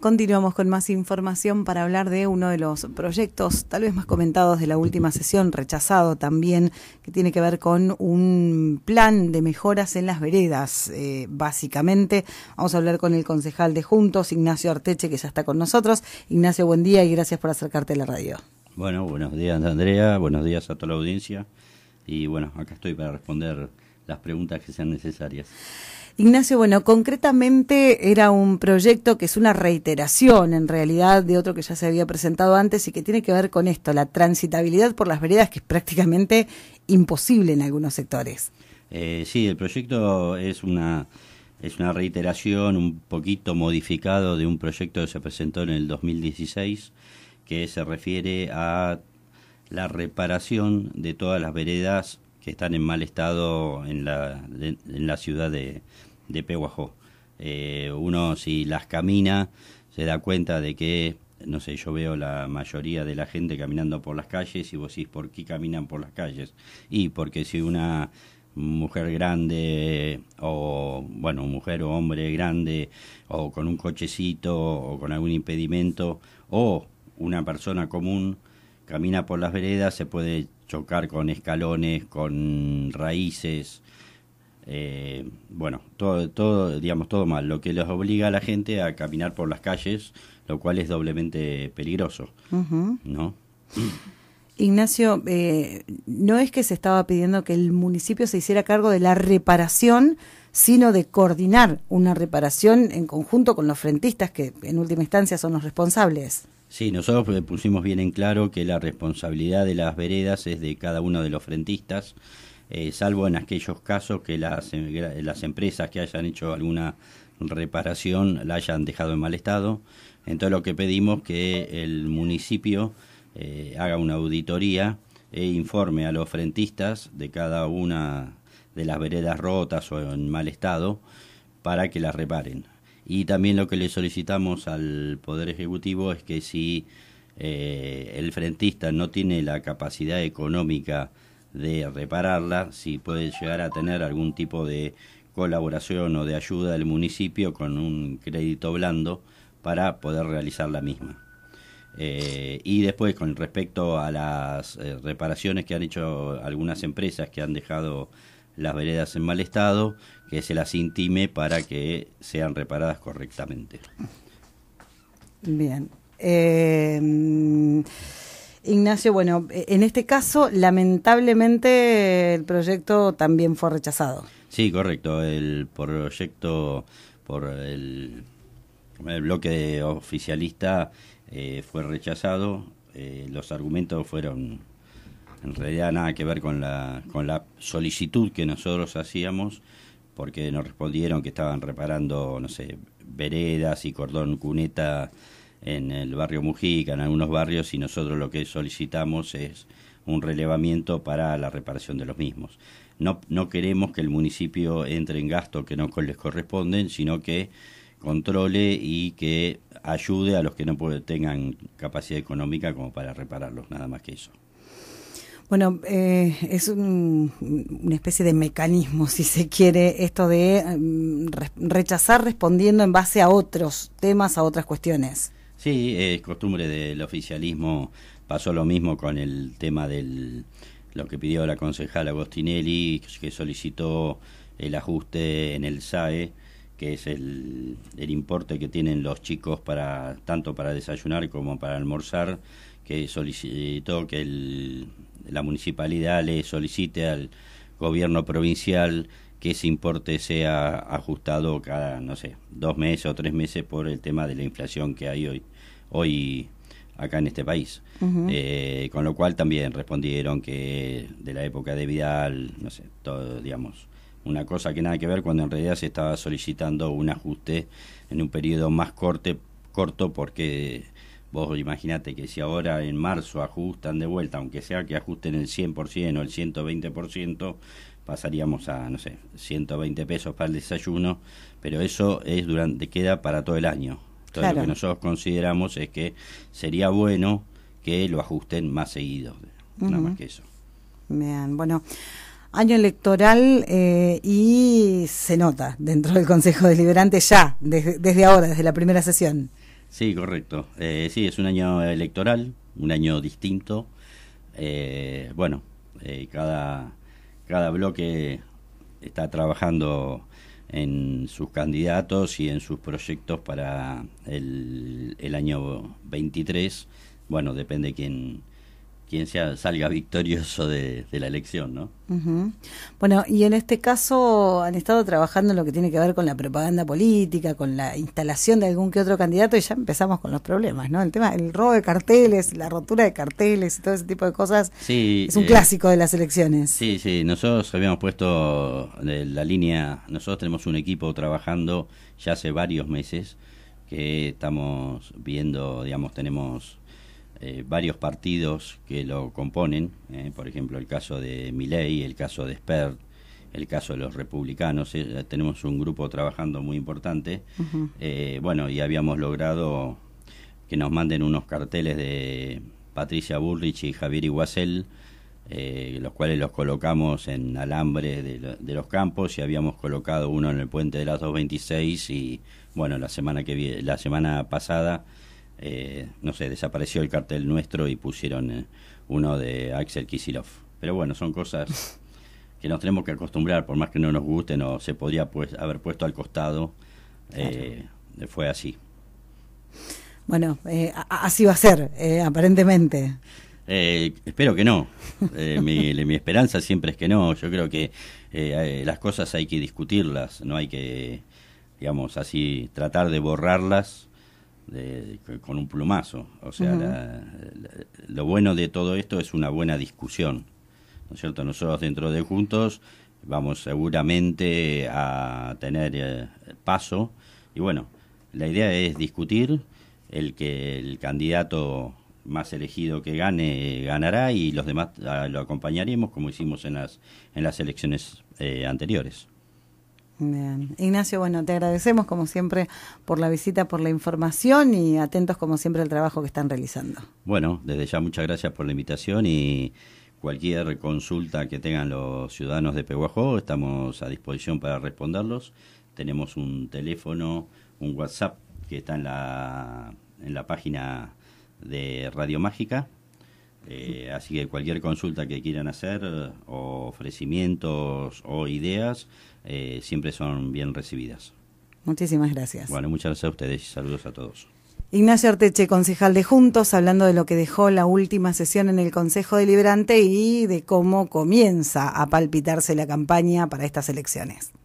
Continuamos con más información para hablar de uno de los proyectos tal vez más comentados de la última sesión, rechazado también, que tiene que ver con un plan de mejoras en las veredas, eh, básicamente. Vamos a hablar con el concejal de Juntos, Ignacio Arteche, que ya está con nosotros. Ignacio, buen día y gracias por acercarte a la radio. Bueno, buenos días Andrea, buenos días a toda la audiencia y bueno, acá estoy para responder las preguntas que sean necesarias. Ignacio, bueno, concretamente era un proyecto que es una reiteración en realidad de otro que ya se había presentado antes y que tiene que ver con esto, la transitabilidad por las veredas que es prácticamente imposible en algunos sectores. Eh, sí, el proyecto es una, es una reiteración un poquito modificado de un proyecto que se presentó en el 2016 que se refiere a la reparación de todas las veredas que están en mal estado en la, en la ciudad de, de Pehuajó. Eh, uno si las camina se da cuenta de que, no sé, yo veo la mayoría de la gente caminando por las calles y vos decís, ¿por qué caminan por las calles? Y porque si una mujer grande o, bueno, mujer o hombre grande o con un cochecito o con algún impedimento o una persona común camina por las veredas, se puede chocar con escalones, con raíces, eh, bueno, todo, todo, digamos, todo mal, lo que les obliga a la gente a caminar por las calles, lo cual es doblemente peligroso, ¿no? Ignacio, eh, no es que se estaba pidiendo que el municipio se hiciera cargo de la reparación, sino de coordinar una reparación en conjunto con los frentistas, que en última instancia son los responsables. Sí, nosotros eh, pusimos bien en claro que la responsabilidad de las veredas es de cada uno de los frentistas eh, salvo en aquellos casos que las, eh, las empresas que hayan hecho alguna reparación la hayan dejado en mal estado. Entonces lo que pedimos que el municipio eh, haga una auditoría e informe a los frentistas de cada una de las veredas rotas o en mal estado para que las reparen. Y también lo que le solicitamos al Poder Ejecutivo es que si el frentista no tiene la capacidad económica de repararla, si puede llegar a tener algún tipo de colaboración o de ayuda del municipio con un crédito blando para poder realizar la misma. Eh, y después con respecto a las eh, reparaciones que han hecho algunas empresas que han dejado las veredas en mal estado, que se las intime para que sean reparadas correctamente. Bien. Em, Ignacio, bueno, eh, en este caso, lamentablemente, el proyecto también fue rechazado. Sí, correcto. El proyecto por el, bloque oficialista eh, fue rechazado. Eh, los argumentos fueron en realidad nada que ver con la, con la solicitud que nosotros hacíamos, porque nos respondieron que estaban reparando, no sé, veredas y cordón cuneta en el barrio Mujica, en algunos barrios, y nosotros lo que solicitamos es un relevamiento para la reparación de los mismos. No, queremos que el municipio entre en gastos que no les corresponden, sino que controle y que ayude a los que no tengan capacidad económica como para repararlos, nada más que eso. Bueno, eh, es un, una especie de mecanismo, si se quiere, esto de mm, rechazar respondiendo en base a otros temas, a otras cuestiones. Sí, es costumbre del oficialismo. Pasó lo mismo con el tema del lo que pidió la concejal Agostinelli, que solicitó el ajuste en el SAE, que es el, el importe que tienen los chicos para tanto para desayunar como para almorzar, que solicitó que el, la municipalidad le solicite al gobierno provincial que ese importe sea ajustado cada, no sé, dos meses o tres meses por el tema de la inflación que hay hoy hoy acá en este país. Eh, con lo cual también respondieron que de la época de Vidal, no sé, todo, digamos, una cosa que nada que ver cuando en realidad se estaba solicitando un ajuste en un periodo más corte, corto porque vos imaginate que si ahora en marzo ajustan de vuelta, aunque sea que ajusten el 100% o el 120%, pasaríamos a, no sé, 120 pesos para el desayuno, pero eso es durante queda para todo el año lo que nosotros consideramos es que sería bueno que lo ajusten más seguido, nada más que eso. Bien, bueno, año electoral eh, y se nota dentro del Consejo Deliberante ya, desde, ahora, desde la primera sesión. Sí, correcto. Eh, sí, es un año electoral, un año distinto. Eh, bueno, cada, cada bloque está trabajando en sus candidatos y en sus proyectos para el, año 23. Bueno, depende quién, quien sea, salga victorioso de, la elección, ¿no? Bueno, y en este caso han estado trabajando en lo que tiene que ver con la propaganda política, con la instalación de algún que otro candidato y ya empezamos con los problemas, ¿no? El tema, el robo de carteles, la rotura de carteles y todo ese tipo de cosas sí, es un eh, clásico de las elecciones. Sí, sí, nosotros habíamos puesto eh, la línea, nosotros tenemos un equipo trabajando ya hace varios meses que estamos viendo, digamos, tenemos eh, varios partidos que lo componen, eh, por ejemplo el caso de Miley, el caso de Spert, el caso de los republicanos, eh, tenemos un grupo trabajando muy importante, bueno, y habíamos logrado que nos manden unos carteles de Patricia Burrich y Javier Iguazel, los cuales los colocamos en alambre de, de, los campos y habíamos colocado uno en el puente de las 226 y bueno, la semana que la semana pasada eh, no sé, desapareció el cartel nuestro y pusieron eh, uno de Axel Kisilov. Pero bueno, son cosas que nos tenemos que acostumbrar, por más que no nos guste no se podría pues, haber puesto al costado, eh, fue así. Bueno, así va a ser, aparentemente. espero que no. mi, mi, esperanza siempre es que no. Yo creo que las cosas hay que discutirlas, no hay que, digamos así, tratar de borrarlas con un plumazo. O sea, lo bueno de todo esto es una buena discusión, ¿no es cierto? Nosotros dentro de Juntos vamos seguramente a tener eh, paso y bueno, la idea es discutir el que el candidato más elegido que gane ganará y los demás ah, lo acompañaremos como hicimos en las en las elecciones eh, anteriores. Ignacio, bueno, te agradecemos como siempre por la visita, por la información y atentos como siempre al trabajo que están realizando. Bueno, desde ya muchas gracias por la invitación y cualquier consulta que tengan los ciudadanos de Pehuajó, estamos a disposición para responderlos. Tenemos un teléfono, un WhatsApp que está en la, en la página de Radio Mágica, eh, así que cualquier consulta que quieran hacer, o ofrecimientos o ideas, eh, siempre son bien recibidas. Muchísimas gracias. Bueno, muchas gracias a ustedes y saludos a todos. Ignacio Arteche, concejal de Juntos, hablando de lo que dejó la última sesión en el Consejo Deliberante y de cómo comienza a palpitarse la campaña para estas elecciones.